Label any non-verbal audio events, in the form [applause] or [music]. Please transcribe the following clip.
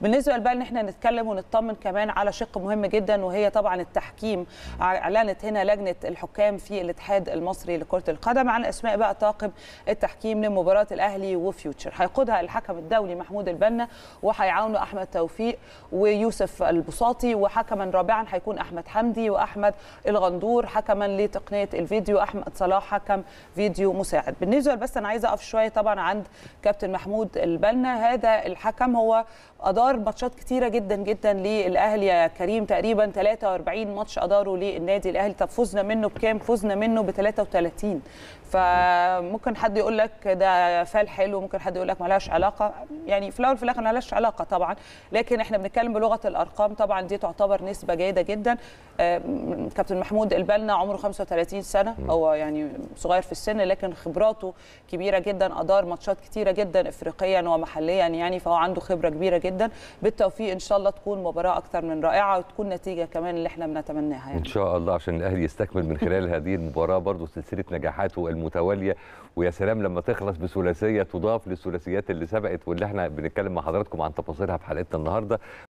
بالنسبه بقى ان احنا نتكلم ونطمن كمان على شق مهم جدا وهي طبعا التحكيم اعلنت هنا لجنه الحكام في الاتحاد المصري لكره القدم عن اسماء بقى طاقم التحكيم لمباراه الاهلي وفيوتشر هيقودها الحكم الدولي محمود البنا وهيعاونه احمد توفيق ويوسف البساطي وحكما رابعا هيكون احمد حمدي واحمد الغندور حكما لتقنيه الفيديو احمد صلاح حكم فيديو مساعد بالنسبه بس انا عايزه اقف شويه طبعا عند كابتن محمود البنا هذا الحكم هو ادار ادار ماتشات كتيره جدا جدا للاهلي يا كريم تقريبا 43 ماتش اداره للنادي الاهلي طب فزنا منه بكام فزنا منه ب 33 فممكن حد يقول لك ده فال حلو ممكن حد يقول لك مالهاش علاقه يعني في الاول في الاخر مالهاش علاقه طبعا لكن احنا بنتكلم بلغه الارقام طبعا دي تعتبر نسبه جيده جدا كابتن محمود البنا عمره 35 سنه هو يعني صغير في السن لكن خبراته كبيره جدا ادار ماتشات كتيره جدا افريقيا ومحليا يعني فهو عنده خبره كبيره جدا بالتوفيق ان شاء الله تكون مباراه اكثر من رائعه وتكون نتيجه كمان اللي احنا بنتمناها يعني. ان شاء الله عشان الاهلي يستكمل من خلال [laughs] هذه المباراه برضه سلسله نجاحاته المتواليه ويا سلام لما تخلص بثلاثيه تضاف للثلاثيات اللي سبقت واللي احنا بنتكلم مع حضراتكم عن تفاصيلها في حلقتنا النهارده